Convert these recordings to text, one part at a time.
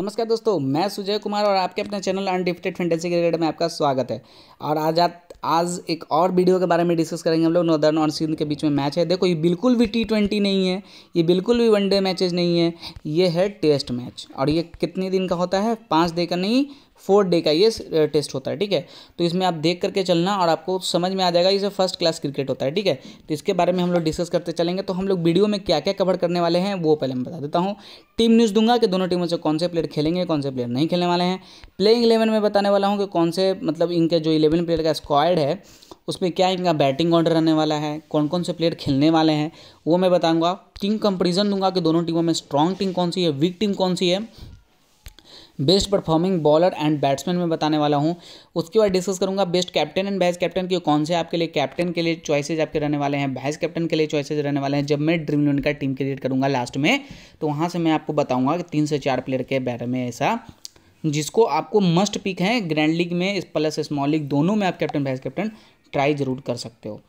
नमस्कार दोस्तों मैं सुजय कुमार और आपके अपने चैनल अनडिफ्टेड फेंटेसी क्रिकेट में आपका स्वागत है और आज आज एक और वीडियो के बारे में डिस्कस करेंगे हम लोग नॉर्दर्न और सिंध के बीच में मैच है देखो ये बिल्कुल भी टी ट्वेंटी नहीं है ये बिल्कुल भी वनडे मैचेज नहीं है ये है टेस्ट मैच और ये कितने दिन का होता है पाँच दिन का नहीं फोर डे का ये टेस्ट होता है ठीक है तो इसमें आप देख करके चलना और आपको समझ में आ जाएगा इसे फर्स्ट क्लास क्रिकेट होता है ठीक है तो इसके बारे में हम लोग डिस्कस करते चलेंगे तो हम लोग वीडियो में क्या क्या कवर करने वाले हैं वो पहले मैं बता देता हूँ टीम न्यूज़ दूंगा कि दोनों टीमों से कौन से प्लेयर खेलेंगे कौन से प्लेयर नहीं खेलने वाले हैं प्लेइंग इलेवन में बताने वाला हूँ कि कौन से मतलब इनके जो इलेवन प्लेयर का स्क्वाड है उसमें क्या इनका बैटिंग ऑर्डर रहने वाला है कौन कौन से प्लेयर खेलने वाले हैं वो मैं बताऊँगा टीम कंपेरिजन दूंगा कि दोनों टीमों में स्ट्रॉन्ग टीम कौन सी है वीक टीम कौन सी है best performing bowler and batsman में बताने वाला हूँ उसके बाद डिस्कस करूँगा best captain and vice captain की कौन से आपके लिए कैप्टन के लिए चॉइसेज आपके रहने वाले हैं वाइस कैप्टन के लिए चॉइसेज रहने वाले हैं जब मैं ड्रीम इलेवन का टीम क्रिएट करूँगा लास्ट में तो वहाँ से मैं आपको बताऊँगा कि तीन से चार प्लेयर के बारे में ऐसा जिसको आपको मस्ट पिक है ग्रैंड लीग में प्लस स्मॉल लीग दोनों में आप कैप्टन वाइस कैप्टन ट्राई जरूर कर सकते हो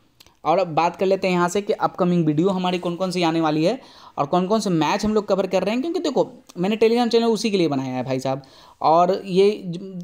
और अब बात कर लेते हैं यहाँ से कि अपकमिंग वीडियो हमारी कौन कौन सी आने वाली है और कौन कौन से मैच हम लोग कवर कर रहे हैं क्योंकि देखो मैंने टेलीग्राम चैनल उसी के लिए बनाया है भाई साहब और ये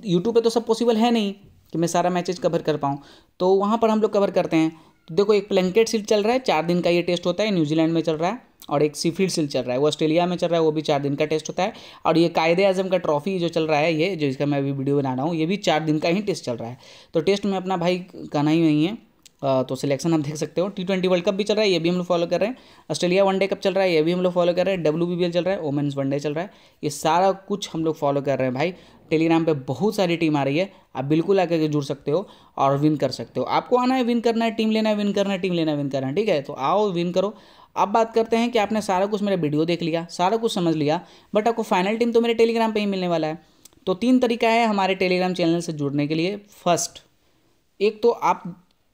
यूट्यूब पे तो सब पॉसिबल है नहीं कि मैं सारा मैचेज कवर कर पाऊँ तो वहाँ पर हम लोग कवर करते हैं तो देखो एक प्लैंकेट सील चल रहा है चार दिन का ये टेस्ट होता है न्यूजीलैंड में चल रहा है और एक सीफीड सील चल रहा है वो ऑस्ट्रेलिया में चल रहा है वो भी चार दिन का टेस्ट होता है और ये कायदे आजम का ट्रॉफी जो चल रहा है ये जो इसका मैं अभी वीडियो बना रहा हूँ ये भी चार दिन का ही टेस्ट चल रहा है तो टेस्ट में अपना भाई कहना ही नहीं है तो सिलेक्शन आप देख सकते हो टी ट्वेंटी वर्ल्ड कप भी चल रहा है ये भी हम लोग फॉलो कर रहे हैं ऑस्ट्रेलिया वनडे कप चल रहा है ये भी हम लोग फॉलो कर रहे हैं डब्ल्यू बी चल रहा है वोमेंस वनडे चल रहा है ये सारा कुछ हम लोग फॉलो कर रहे हैं भाई टेलीग्राम पे बहुत सारी टीम आ रही है आप बिल्कुल आकर के जुड़ सकते हो और विन कर सकते हो आपको आना है विन करना है टीम लेना है विन करना है टीम लेना है विन करना है ठीक है तो आओ विन करो अब बात करते हैं कि आपने सारा कुछ मेरा वीडियो देख लिया सारा कुछ समझ लिया बट आपको फाइनल टीम तो मेरे टेलीग्राम पर ही मिलने वाला है तो तीन तरीका है हमारे टेलीग्राम चैनल से जुड़ने के लिए फर्स्ट एक तो आप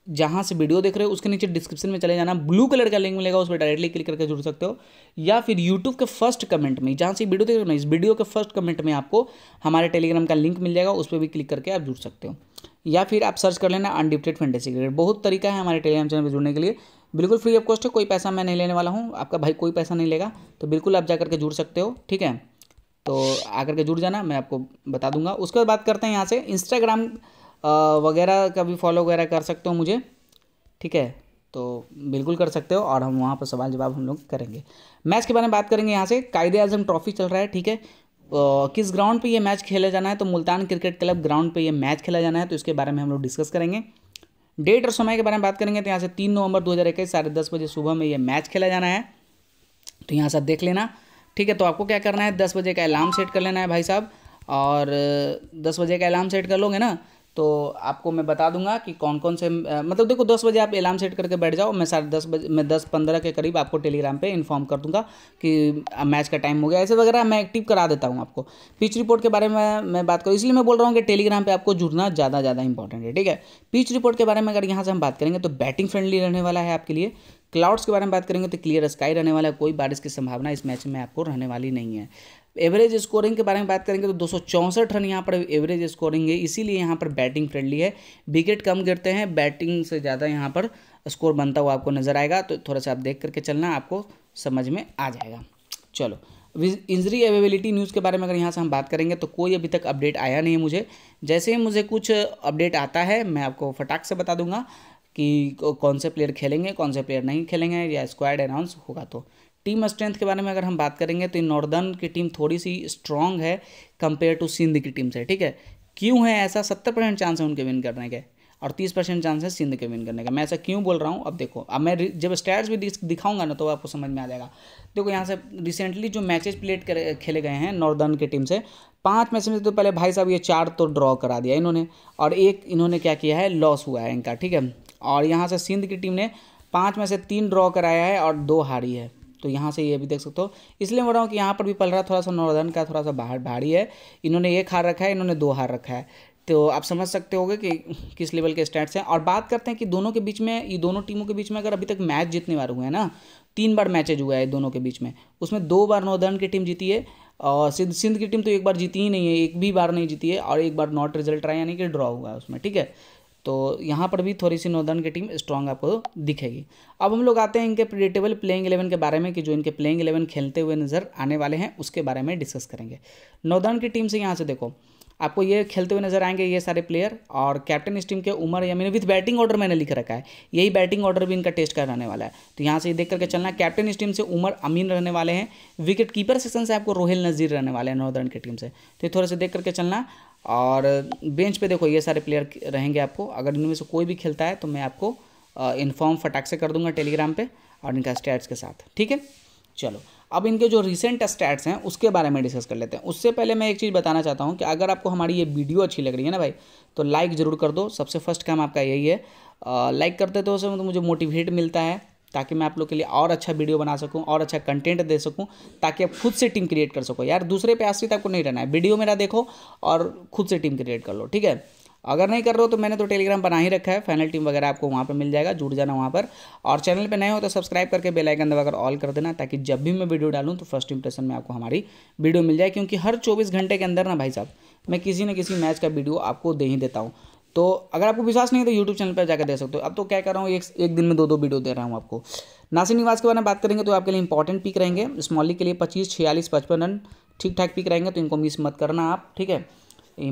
जहाँ से वीडियो देख रहे हो उसके नीचे डिस्क्रिप्शन में चले जाना ब्लू कलर का लिंक मिलेगा उस पर डायरेक्टली क्लिक करके जुड़ सकते हो या फिर यूट्यूब के फर्स्ट कमेंट में जहाँ से वीडियो देख रहे हो ना इस वीडियो के फर्स्ट कमेंट में आपको हमारे टेलीग्राम का लिंक मिल जाएगा उस पर भी क्लिक करके आप जुड़ सकते हो या फिर आप सर्च कर लेना अनडिप्टेड फंड क्रिकेट बहुत तरीका है हमारे टेलीग्राम चैनल पर जुड़ने के लिए बिल्कुल फ्री ऑफ कॉस्ट है कोई पैसा मैं नहीं लेने वाला हूँ आपका भाई कोई पैसा नहीं लेगा तो बिल्कुल आप जा करके जुड़ सकते हो ठीक है तो आकर के जुड़ जाना मैं आपको बता दूंगा उसके बाद बात करते हैं यहाँ से इंस्टाग्राम वगैरह का भी फॉलो वगैरह कर सकते हो मुझे ठीक है तो बिल्कुल कर सकते हो और हम वहाँ पर सवाल जवाब हम लोग करेंगे मैच के बारे में बात करेंगे यहाँ से कायदे आजम ट्रॉफी चल रहा है ठीक है किस ग्राउंड पे ये मैच खेला जाना है तो मुल्तान क्रिकेट क्लब ग्राउंड पे ये मैच खेला जाना है तो इसके बारे में हम लोग डिस्कस करेंगे डेट और समय के बारे में बात करेंगे तो यहाँ से तीन नवंबर दो हज़ार इक्कीस साढ़े दस बजे सुबह में ये मैच खेला जाना है तो यहाँ से देख लेना ठीक है तो आपको क्या करना है दस बजे का अलार्म सेट कर लेना है भाई साहब और दस बजे का अलार्म सेट कर लोगे ना तो आपको मैं बता दूंगा कि कौन कौन से मतलब देखो दस बजे आप अलार्म सेट करके बैठ जाओ मैं साढ़े दस बजे मैं दस पंद्रह के करीब आपको टेलीग्राम पे इन्फॉर्म कर दूंगा कि मैच का टाइम हो गया ऐसे वगैरह मैं एक्टिव करा देता हूँ आपको पिच रिपोर्ट के बारे में मैं बात करूँ इसलिए मैं बोल रहा हूँ कि टेलीग्राम पर आपको जुड़ना ज़्यादा ज़्यादा इंपॉर्टेंट है ठीक है पिच रिपोर्ट के बारे में अगर यहाँ से हम बात करेंगे तो बैटिंग फ्रेंडली रहने वाला है आपके लिए क्लाउड्स के बारे में बात करेंगे तो क्लियर स्काई रहने वाला है कोई बारिश की संभावना इस मैच में आपको रहने वाली नहीं है एवरेज स्कोरिंग के बारे में बात करेंगे तो दो रन यहाँ पर एवरेज स्कोरिंग है इसीलिए यहाँ पर बैटिंग फ्रेंडली है विकेट कम गिरते हैं बैटिंग से ज़्यादा यहाँ पर स्कोर बनता हुआ आपको नजर आएगा तो थोड़ा सा आप देख करके चलना आपको समझ में आ जाएगा चलो इंजरी अवेलेबिलिटी न्यूज़ के बारे में अगर यहाँ से हम बात करेंगे तो कोई अभी तक अपडेट आया नहीं है मुझे जैसे ही मुझे कुछ अपडेट आता है मैं आपको फटाक से बता दूंगा कि कौन से प्लेयर खेलेंगे कौन से प्लेयर नहीं खेलेंगे या स्क्वाड अनाउंस होगा तो टीम स्ट्रेंथ के बारे में अगर हम बात करेंगे तो नॉर्दर्न की टीम थोड़ी सी स्ट्रांग है कंपेयर टू सिंध की टीम से ठीक है क्यों है ऐसा सत्तर परसेंट चांस है उनके विन करने के और तीस परसेंट चांस है सिंध के विन करने का मैं ऐसा क्यों बोल रहा हूँ अब देखो अब मैं जब स्टैट्स भी दिखाऊंगा ना तो आपको समझ में आ जाएगा देखो यहाँ से रिसेंटली जो मैचेस प्लेट कर, खेले गए हैं नॉर्दर्न की टीम से पांच मैच में तो पहले भाई साहब ये चार तो ड्रॉ करा दिया इन्होंने और एक इन्होंने क्या किया है लॉस हुआ है इनका ठीक है और यहाँ से सिंध की टीम ने पाँच में से तीन ड्रॉ कराया है और दो हारी है तो यहाँ से ये भी देख सकते हो इसलिए बोल रहा हूँ कि यहाँ पर भी पल रहा थोड़ा सा नॉर्दर्न का थोड़ा सा बाहर भारी है इन्होंने एक हार रखा है इन्होंने दो हार रखा है तो आप समझ सकते होगे कि किस लेवल के स्टैट्स हैं और बात करते हैं कि दोनों के बीच में ये दोनों टीमों के बीच में अगर अभी तक मैच जीतने वाले हुए हैं ना तीन बार मैचेज हुआ है दोनों के बीच में उसमें दो बार नॉर्दर्न की टीम जीती है और सिंध सिंध की टीम तो एक बार जीती ही नहीं है एक भी बार नहीं जीती है और एक बार नॉट रिजल्ट रहा यानी कि ड्रॉ हुआ है उसमें ठीक है तो यहाँ पर भी थोड़ी सी नॉर्दर्न की टीम स्ट्रांग आपको दिखेगी अब हम लोग आते हैं इनके प्रिडिक्टेबल प्लेइंग इलेवन के बारे में कि जो इनके प्लेइंग इलेवन खेलते हुए नज़र आने वाले हैं उसके बारे में डिस्कस करेंगे नॉर्दर्न की टीम से यहाँ से देखो आपको ये खेलते हुए नजर आएंगे ये सारे प्लेयर और कैप्टन इस टीम के Umar Yamin with batting order मैंने लिख रखा है यही बैटिंग ऑर्डर भी इनका टेस्ट का रहने वाला है तो यहाँ से ये देख करके चलना कैप्टन इस टीम से उमर अमीन रहने वाले हैं विकेट कीपर सेक्शन से आपको रोहिल नज़ीर रहने वाले हैं नॉर्दर्न की टीम से तो ये थोड़ा सा देख करके चलना और बेंच पे देखो ये सारे प्लेयर रहेंगे आपको अगर इनमें से कोई भी खेलता है तो मैं आपको इन्फॉर्म फटाक से कर दूंगा टेलीग्राम पर और इनका स्टैट्स के साथ ठीक है चलो अब इनके जो रिसेंट स्टैट्स हैं उसके बारे में डिस्कस कर लेते हैं उससे पहले मैं एक चीज़ बताना चाहता हूँ कि अगर आपको हमारी ये वीडियो अच्छी लग रही है ना भाई तो लाइक ज़रूर कर दो सबसे फर्स्ट काम आपका यही है लाइक करते तो उसमें तो मुझे मोटिवेट मिलता है ताकि मैं आप लोग के लिए और अच्छा वीडियो बना सकूं और अच्छा कंटेंट दे सकूं ताकि आप खुद से टीम क्रिएट कर सको यार दूसरे पे आश्रित आपको नहीं रहना है वीडियो मेरा देखो और खुद से टीम क्रिएट कर लो ठीक है अगर नहीं कर रहे हो तो मैंने तो टेलीग्राम बना ही रखा है फाइनल टीम वगैरह आपको वहाँ पर मिल जाएगा जुड़ जाना वहाँ पर और चैनल पर नए हो तो सब्सक्राइब करके बेलाइकन दबाकर ऑल कर देना ताकि जब भी मैं वीडियो डालूँ तो फर्स्ट इंप्रेशन में आपको हमारी वीडियो मिल जाए क्योंकि हर चौबीस घंटे के अंदर ना भाई साहब मैं किसी न किसी मैच का वीडियो आपको दे ही देता हूँ तो अगर आपको विश्वास नहीं है तो यूट्यूब चैनल पर जाकर दे सकते हो अब तो क्या कर रहा हूँ एक, एक दिन में दो दो वीडियो दे रहा हूँ आपको नासिर निवास के बारे में बात करेंगे तो आपके लिए इंपॉर्टेंट पिक रहेंगे स्मॉली के लिए पच्चीस छियालीस पचपन रन ठीक ठाक पिक रहेंगे तो इनको मिस मत करना आप ठीक है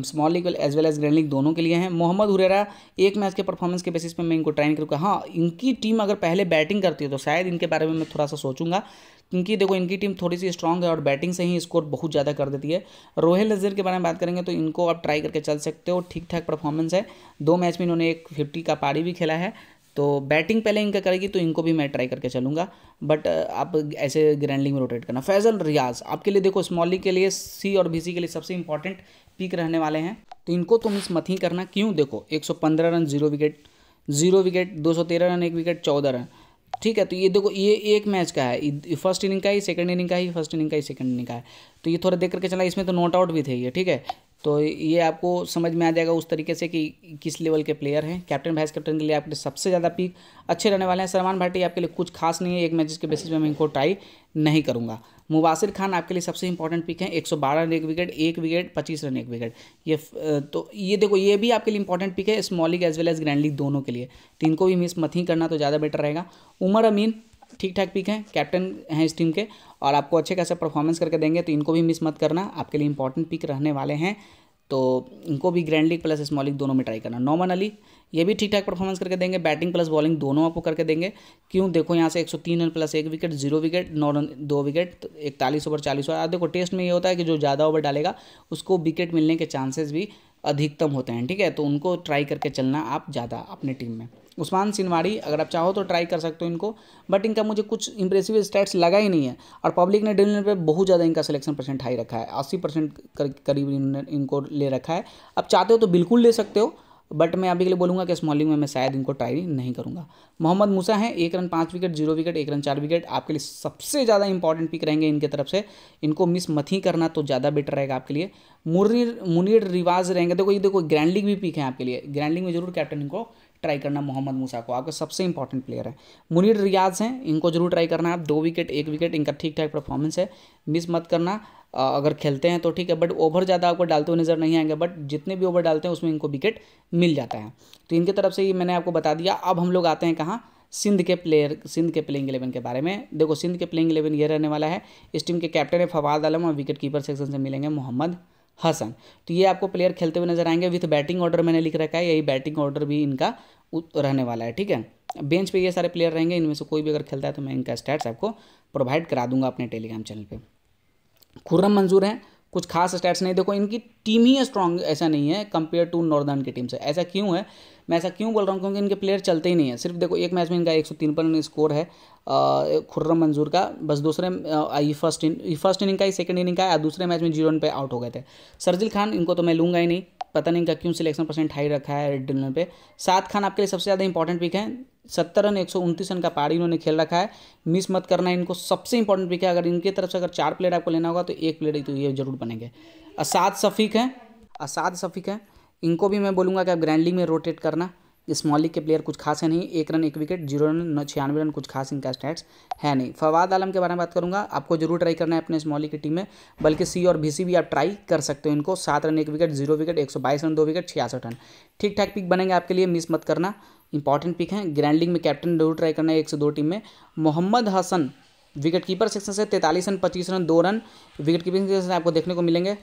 small league as well as grand league दोनों के लिए हैं मोहम्मद हुरेरा एक मैच के परफॉर्मेंस के बेसिस पे मैं इनको ट्राइन करूँगा हाँ इनकी टीम अगर पहले बैटिंग करती है तो शायद इनके बारे में मैं थोड़ा सा सोचूंगा क्योंकि देखो इनकी टीम थोड़ी सी स्ट्रॉग है और बैटिंग से ही स्कोर बहुत ज़्यादा कर देती है रोहेल नज़ीर के बारे में बात करेंगे तो इनको आप ट्राई करके चल सकते हो ठीक ठाक परफॉर्मेंस है दो मैच में इन्होंने एक फिफ्टी का पारी भी खेला है तो बैटिंग पहले इनका करेगी तो इनको भी मैं ट्राई करके चलूँगा बट आप ऐसे ग्रैंड में रोटेट करना फैजल रियाज आपके लिए देखो स्मॉल लीग के लिए सी और बी के लिए सबसे इंपॉर्टेंट पिक रहने वाले हैं तो इनको तुम इस ही करना क्यों देखो 115 run zero wicket zero wicket 213 run एक विकेट चौदह रन ठीक है तो ये देखो ये एक मैच का है फर्स्ट इनिंग का ही सेकंड इनिंग का ही फर्स्ट इनिंग का ही सेकंड इनिंग का है तो ये थोड़ा देख करके चला इसमें तो नॉट आउट भी थे ये ठीक है तो ये आपको समझ में आ जाएगा उस तरीके से कि किस लेवल के प्लेयर हैं कैप्टन वाइस कैप्टन के लिए आपके सबसे ज़्यादा पीक अच्छे रहने वाले हैं सलमान भाटी आपके लिए कुछ खास नहीं है एक मैच के बेसिस पर मैं इनको ट्राई नहीं करूँगा मुबासिर खान आपके लिए सबसे इंपॉर्टेंट पिक है 112 रन एक विकेट एक विकेट 25 रन एक विकेट ये तो ये देखो ये भी आपके लिए इंपॉर्टेंट पिक है small league as well as grand league दोनों के लिए तो इनको भी मिस मत ही करना तो ज़्यादा बेटर रहेगा उमर अमीन ठीक ठाक पिक हैं कैप्टन हैं इस टीम के और आपको अच्छे खासे परफॉर्मेंस करके देंगे तो इनको भी मिस मत करना आपके लिए इंपॉर्टेंट पिक रहने वाले हैं तो इनको भी grand league plus small league दोनों में ट्राई करना नॉमन अली ये भी ठीक ठाक परफॉर्मेंस करके देंगे बैटिंग प्लस बॉलिंग दोनों आपको करके देंगे क्यों देखो यहाँ से 103 रन प्लस एक विकेट जीरो विकेट नौ रन दो विकेट तो इकतालीस ओवर चालीस ओवर देखो टेस्ट में ये होता है कि जो ज़्यादा ओवर डालेगा उसको विकेट मिलने के चांसेस भी अधिकतम होते हैं ठीक है तो उनको ट्राई करके चलना आप ज़्यादा अपने टीम में उस्मान सिनवाड़ी अगर आप चाहो तो ट्राई कर सकते हो इनको बट इनका मुझे कुछ इंप्रेसिव स्टैट्स लगा ही नहीं है और पब्लिक ने डिनर पे बहुत ज़्यादा इनका सिलेक्शन परसेंट हाई रखा है अस्सी परसेंट करीब इन्होंने इनको ले रखा है आप चाहते हो तो बिल्कुल ले सकते हो बट मैं अभी के लिए बोलूँगा कि स्मॉलिंग में मैं शायद इनको ट्राई नहीं करूँगा मोहम्मद मूसा हैं एक रन पाँच विकेट जीरो विकेट एक रन चार विकेट आपके लिए सबसे ज़्यादा इंपॉर्टेंट पिक रहेंगे इनके तरफ से इनको मिस मत ही करना तो ज़्यादा बेटर रहेगा आपके लिए मुनीर मुनीर रिवाज रहेंगे देखो ये देखो ग्रैंड भी पिक है आपके लिए ग्रैंड में जरूर कैप्टन इनको ट्राई करना मोहम्मद मूसा को आपके सबसे इंपॉर्टेंट प्लेयर है मुनीर रियाज हैं इनको जरूर ट्राई करना है आप दो विकेट एक विकेट इनका ठीक ठाक परफॉर्मेंस है मिस मत करना अगर खेलते हैं तो ठीक है बट ओवर ज़्यादा आपको डालते हुए नज़र नहीं आएंगे बट जितने भी ओवर डालते हैं उसमें इनको विकेट मिल जाता है तो इनके तरफ से ही मैंने आपको बता दिया अब हम लोग आते हैं कहाँ सिंध के प्लेयर सिंध के प्लेइंग इलेवन के बारे में देखो सिंध के प्लेइंग इलेवन ये रहने वाला है इस टीम के कैप्टन है फवाद आलम और विकेट कीपर सेक्शन से मिलेंगे मोहम्मद हसन हाँ तो ये आपको प्लेयर खेलते हुए नजर आएंगे विथ बैटिंग ऑर्डर मैंने लिख रखा है यही बैटिंग ऑर्डर भी इनका रहने वाला है ठीक है बेंच पे ये सारे प्लेयर रहेंगे इनमें से कोई भी अगर खेलता है तो मैं इनका स्टैट्स आपको प्रोवाइड करा दूंगा अपने टेलीग्राम चैनल पे खुर्रम मंजूर हैं कुछ खास स्टैट्स नहीं देखो इनकी टीम ही स्ट्रांग ऐसा नहीं है कंपेयर टू नॉर्दर्न की टीम से ऐसा क्यों है मैं ऐसा क्यों बोल रहा हूँ क्योंकि इनके प्लेयर चलते ही नहीं है सिर्फ देखो एक मैच में इनका एक सौ तीन पर इन स्कोर है खुर्रम मंजूर का बस दूसरे आई फर्स्ट इन फर्स्ट इनिंग का ही सेकंड इनिंग का है दूसरे मैच में जीरो रन पे आउट हो गए थे सरजिल खान इनको तो मैं लूँगा ही नहीं पता नहीं इनका क्यों सिलेक्शन परसेंट हाई रखा है रेड डिनर पे सात खान आपके लिए सबसे ज़्यादा इंपॉर्टेंट पिक है सत्तर रन एक सौ उनतीस रन का पारी इन्होंने खेल रखा है मिस मत करना इनको सबसे इंपॉर्टेंट पिक है अगर इनके तरफ से अगर चार प्लेयर आपको लेना होगा तो एक प्लेयर तो ये जरूर बनेंगे असाद शफीक हैं असाद शफीक हैं इनको भी मैं बोलूँगा कि आप ग्रैंड लीग में रोटेट करना स्मॉल लीग के प्लेयर कुछ खास है नहीं एक रन एक विकेट जीरो रन छियानवे रन कुछ खास इनका स्टैट्स है नहीं फवाद आलम के बारे में बात करूंगा आपको जरूर ट्राई करना है अपने स्मॉल लीग की टीम में बल्कि सी और बीसी भी आप ट्राई कर सकते हो इनको सात रन एक विकेट जीरो विकेट एक सौ बाईस रन दो विकेट छियासठ रन ठीक ठाक पिक बनेंगे आपके लिए मिस मत करना इंपॉर्टेंट पिक हैं ग्रैंड लीग में कैप्टन जरूर ट्राई करना है एक से दो टीम में Mohammad Hasan wicketkeeper section से तैंतालीस रन पच्चीस रन दो रन विकेट कीपिंग सेक्शन आपको देखने को मिलेंगे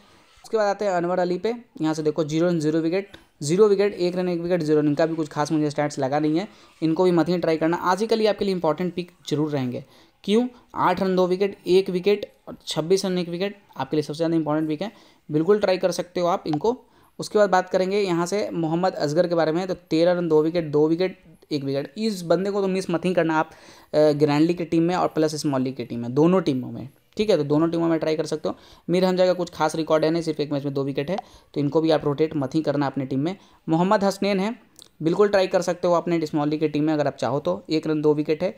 उसके बाद आते हैं अनवर अली पे यहाँ से देखो zero run zero wicket zero wicket एक रन एक विकेट जीरो रन इनका भी कुछ खास मुझे स्टैट्स लगा नहीं है इनको भी मत ही ट्राई करना आज ही कल ही आपके लिए इंपॉर्टेंट पिक जरूर रहेंगे क्यों आठ रन दो विकेट एक विकेट और छब्बीस रन एक विकेट आपके लिए सबसे ज़्यादा इंपॉर्टेंट पिक है बिल्कुल ट्राई कर सकते हो आप इनको उसके बाद बात करेंगे यहाँ से मोहम्मद असगर के बारे में तो तेरह रन दो विकेट दो विकेट एक विकेट इस बंदे को तो मिस मथिंग करना आप ग्रैंडली की टीम में और प्लस स्मॉल लीग की टीम में दोनों टीमों में ठीक है तो दोनों टीमों में ट्राई कर सकते हो मीर हमजा का कुछ खास रिकॉर्ड है नहीं सिर्फ एक मैच में दो विकेट है तो इनको भी आप रोटेट मत ही करना अपनी टीम में मोहम्मद हसनैन है बिल्कुल ट्राई कर सकते हो अपने स्मॉल लीग की टीम में अगर आप चाहो तो एक रन दो विकेट है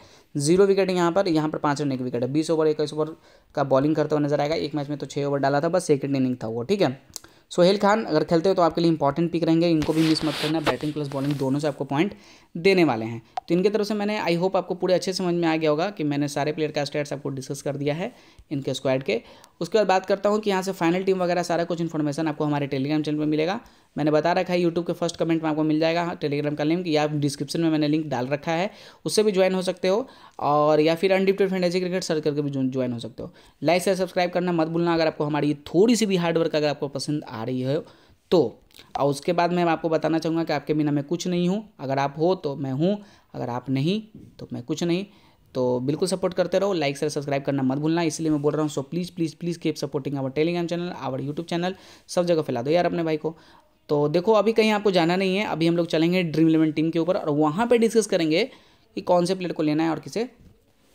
जीरो विकेट यहाँ पर यहाँ पर पाँच रन एक विकेट है बीस ओवर इक्कीस ओवर का बॉलिंग करते हुए नजर आएगा एक मैच में तो छः ओवर डाला था बस सेकेंड इनिंग था वो ठीक है सोहेल खान अगर खेलते हो तो आपके लिए इंपॉर्टेंट पिक रहेंगे इनको भी मिस मत करना बैटिंग प्लस बॉलिंग दोनों से आपको पॉइंट देने वाले हैं तो इनके तरफ से मैंने आई होप आपको पूरे अच्छे समझ में आ गया होगा कि मैंने सारे प्लेयर का स्टेट्स आपको डिस्कस कर दिया है इनके स्क्वाड के उसके बाद बात करता हूँ कि यहाँ से फाइनल टीम वगैरह सारा कुछ इन्फॉर्मेशन आपको हमारे टेलीग्राम चैनल पर मिलेगा मैंने बता रखा है यूट्यूब के फर्स्ट कमेंट में आपको मिल जाएगा टेलीग्राम हाँ, का लिंक या डिस्क्रिप्शन में मैंने लिंक डाल रखा है उससे भी ज्वाइन हो सकते हो और या फिर अनडिप्टेड फैंटेसी क्रिकेट सर्च करके भी ज्वाइन हो सकते हो लाइक से सब्सक्राइब करना मत भूलना अगर आपको हमारी थोड़ी सी भी हार्डवर्क अगर आपको पसंद आ रही है तो और उसके बाद मैं आपको बताना चाहूँगा कि आपके बिना मैं कुछ नहीं हूँ अगर आप हो तो मैं हूँ अगर आप नहीं तो मैं कुछ नहीं तो बिल्कुल सपोर्ट करते रहो लाइक से सब्सक्राइब करना मत भूलना इसलिए मैं बोल रहा हूँ so please please please keep supporting our Telegram channel our YouTube channel सब जगह फैला दो यार अपने भाई को तो देखो अभी कहीं आपको जाना नहीं है अभी हम लोग चलेंगे ड्रीम इलेवन टीम के ऊपर और वहाँ पर डिस्कस करेंगे कि कौन से प्लेयर को लेना है और किसे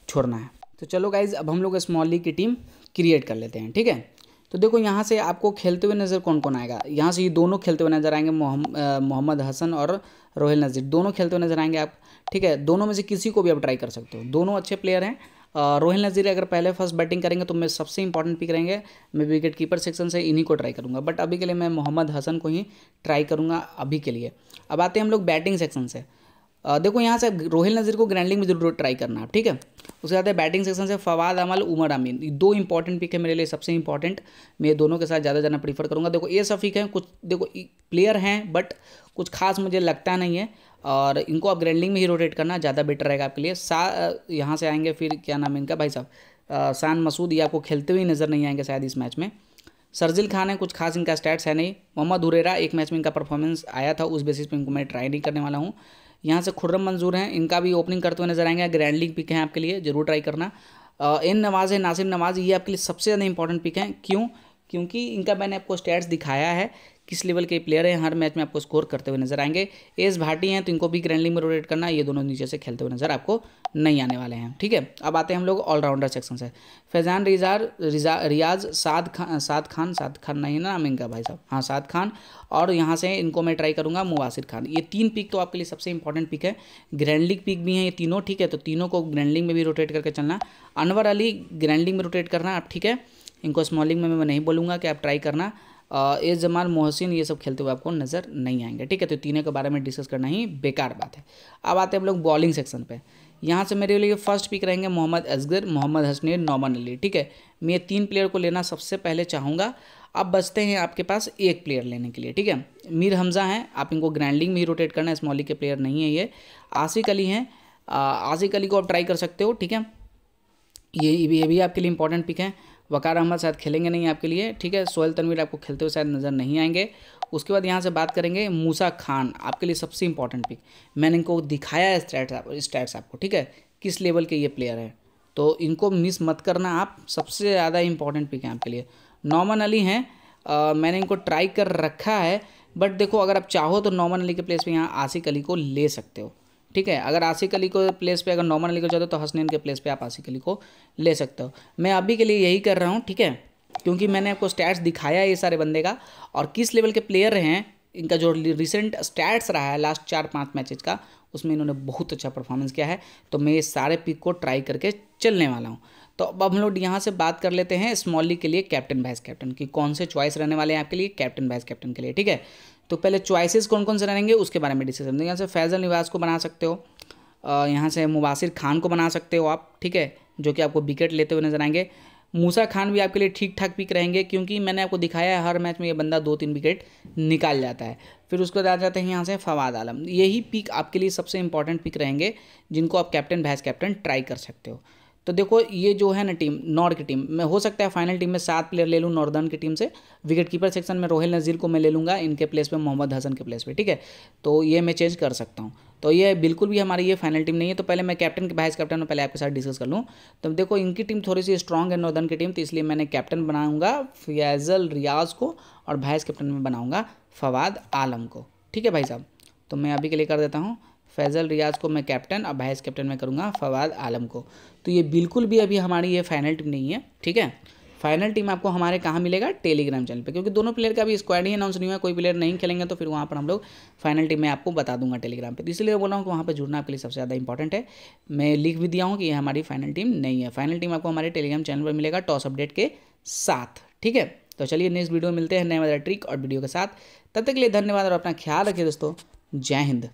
छोड़ना है तो चलो गाइज अब हम लोग स्मॉल लीग की टीम क्रिएट कर लेते हैं ठीक है तो देखो यहाँ से आपको खेलते हुए नज़र कौन कौन आएगा यहाँ से ये दोनों खेलते हुए नज़र आएंगे मोहम्मद हसन और रोहिल नज़ीर दोनों खेलते हुए नज़र आएंगे आप ठीक है दोनों में से किसी को भी आप ट्राई कर सकते हो दोनों अच्छे प्लेयर हैं रोहिल नज़ीर अगर पहले फर्स्ट बैटिंग करेंगे तो मैं सबसे इंपॉर्टेंट पिक रहेंगे मैं विकेट कीपर सेक्शन से इन्हीं को ट्राई करूँगा बट अभी के लिए मैं मोहम्मद हसन को ही ट्राई करूँगा अभी के लिए अब आते हैं हम लोग बैटिंग सेक्शन से देखो यहाँ से रोहिल नज़ीर को ग्रैंडलिंग में जरूर ट्राई करना आप ठीक है उसके बाद बैटिंग सेक्शन से फवाद अमल उमर अमीन दो इंपॉर्टेंट पिक है मेरे लिए सबसे इंपॉर्टेंट मैं दोनों के साथ ज़्यादा जाना प्रीफर करूँगा देखो ये सब पिक हैं कुछ देखो प्लेयर हैं बट कुछ खास मुझे लगता नहीं है और इनको आप ग्रैंडलिंग में ही रोटेट करना ज़्यादा बेटर रहेगा आपके लिए सा यहाँ से आएंगे फिर क्या नाम है इनका भाई साहब शान मसूद ये आपको खेलते हुए नज़र नहीं आएंगे शायद इस मैच में सरजिल खान है कुछ खास इनका स्टैट्स है नहीं मोहम्मद हुरेरा एक मैच में इनका परफॉर्मेंस आया था उस बेसिस पर इनको मैं ट्राई नहीं करने वाला हूँ यहाँ से खुर्रम मंजूर हैं इनका भी ओपनिंग करते हुए नजर आएंगे ग्रैंड लीग पिक हैं आपके लिए जरूर ट्राई करना एन नवाज़ है नासिम नवाज़ ये आपके लिए सबसे ज़्यादा इंपॉर्टेंट पिक हैं क्यों क्योंकि इनका मैंने आपको स्टैट्स दिखाया है किस लेवल के प्लेयर हैं हर मैच में आपको स्कोर करते हुए नजर आएंगे एस भाटी हैं तो इनको भी ग्रैंड में रोटेट करना ये दोनों नीचे से खेलते हुए नजर आपको नहीं आने वाले हैं ठीक है अब आते हैं हम लोग ऑलराउंडर सेक्शन से फैजान रिजार रिजा रियाज साद खान साद खान साद खान नहीं ना नाम इनका भाई साहब हाँ साद खान और यहाँ से इनको मैं ट्राई करूँगा मुबासिर खान ये तीन पिक तो आपके लिए सबसे इंपॉर्टेंट पिक है ग्रैंड पिक भी हैं ये तीनों ठीक है तो तीनों को ग्रैंड में भी रोटेट करके चलना अनवर अली ग्रैंड में रोटेट करना आप ठीक है इनको स्मॉलिंग में मैं नहीं बोलूँगा कि आप ट्राई करना ए जमान मोहसिन ये सब खेलते हुए आपको नज़र नहीं आएंगे ठीक है तो तीनों के बारे में डिस्कस करना ही बेकार बात है अब आते हैं हम लोग बॉलिंग सेक्शन पर यहाँ से मेरे लिए फर्स्ट पिक रहेंगे मोहम्मद असगर मोहम्मद हसनीर नॉमन अली ठीक है मैं तीन प्लेयर को लेना सबसे पहले चाहूँगा अब बचते हैं आपके पास एक प्लेयर लेने के लिए ठीक है मीर हमज़ा हैं आप इनको ग्रैंडिंग में ही रोटेट करना है स्मॉली के प्लेयर नहीं है ये आसिक अली हैं आसिक अली को आप ट्राई कर सकते हो ठीक है ये ये भी आपके लिए इंपॉर्टेंट पिक है वकार अहमद शायद खेलेंगे नहीं आपके लिए ठीक है सोहेल तनवीर आपको खेलते हुए शायद नज़र नहीं आएंगे उसके बाद यहाँ से बात करेंगे मूसा खान आपके लिए सबसे इंपॉर्टेंट पिक मैंने इनको दिखाया है स्टैट्स स्टैट्स आपको ठीक है किस लेवल के ये प्लेयर हैं तो इनको मिस मत करना आप सबसे ज़्यादा इंपॉर्टेंट पिक हैं आपके लिए नॉमन अली हैं मैंने इनको ट्राई कर रखा है बट देखो अगर आप चाहो तो नॉमन अली के प्लेस पर यहाँ आसिक अली को ले सकते हो ठीक है अगर आसिक अली को प्लेस पे अगर नॉर्मल अली को चाहते हो तो हसनैन के प्लेस पे आप आसिक अली को ले सकते हो मैं अभी के लिए यही कर रहा हूँ ठीक है क्योंकि मैंने आपको स्टैट्स दिखाया है ये सारे बंदे का और किस लेवल के प्लेयर हैं इनका जो रिसेंट स्टैट्स रहा है लास्ट चार पाँच मैचेज का उसमें इन्होंने बहुत अच्छा परफॉर्मेंस किया है तो मैं ये सारे पिक को ट्राई करके चलने वाला हूँ तो अब हम लोग यहाँ से बात कर लेते हैं स्मॉल लीग के लिए कैप्टन वाइस कैप्टन की कौन से चॉइस रहने वाले हैं आपके लिए कैप्टन वाइस कैप्टन के लिए ठीक है तो पहले चॉइसेस कौन कौन से रहेंगे उसके बारे में डिस्कस तो यहाँ से फैज़ल निवास को बना सकते हो यहाँ से मुबासिर खान को बना सकते हो आप ठीक है जो कि आपको विकेट लेते हुए नजर आएंगे मूसा खान भी आपके लिए ठीक ठाक पिक रहेंगे क्योंकि मैंने आपको दिखाया है हर मैच में ये बंदा दो तीन विकेट निकाल जाता है फिर उसके बाद आ जाते हैं यहाँ से फवाद आलम यही पिक आपके लिए सबसे इंपॉर्टेंट पिक रहेंगे जिनको आप कैप्टन वाइस कैप्टन ट्राई कर सकते हो तो देखो ये जो है ना टीम नॉर्थ की टीम मैं हो सकता है फाइनल टीम में सात प्लेयर ले लूँ नॉर्दर्न की टीम से विकेट कीपर सेक्शन में रोहिल नज़ीर को मैं ले लूँगा इनके प्लेस पे मोहम्मद हसन के प्लेस पे ठीक है तो ये मैं चेंज कर सकता हूँ तो ये बिल्कुल भी हमारी ये फाइनल टीम नहीं है तो पहले मैं कैप्टन के वाइस कैप्टन में पहले आपके साथ डिस्कस कर लूँ तो देखो इनकी टीम थोड़ी सी स्ट्रॉन्ग है नॉर्दर्न की टीम तो इसलिए मैंने कैप्टन बनाऊँगा फयाजल रियाज को और वाइस कैप्टन में बनाऊँगा फवाद आलम को ठीक है भाई साहब तो मैं अभी के लिए कर देता हूँ फैज़ल रियाज को मैं कैप्टन और वाइस कैप्टन में करूँगा फवाद आलम को तो ये बिल्कुल भी अभी हमारी ये फाइनल टीम नहीं है ठीक है फाइनल टीम आपको हमारे कहाँ मिलेगा टेलीग्राम चैनल पे क्योंकि दोनों प्लेयर का अभी स्क्वाड ही अनाउंस नहीं हुआ कोई प्लेयर नहीं खेलेंगे तो फिर वहाँ पर हम लोग फाइनल टीम में आपको बता दूंगा टेलीग्राम पे तो इसलिए बोला हूँ कि वहाँ पर जुड़ना आपके लिए सबसे ज़्यादा इंपॉर्टेंट है मैं लिख भी दिया हूँ कि ये हमारी फाइनल टीम नहीं है फाइनल टीम आपको हमारे टेलीग्राम चैनल पर मिलेगा टॉस अपडेट के साथ ठीक है तो चलिए नेक्स्ट वीडियो मिलते हैं नए वाला ट्रिक और वीडियो के साथ तब तक के लिए धन्यवाद और अपना ख्याल रखिए दोस्तों जय हिंद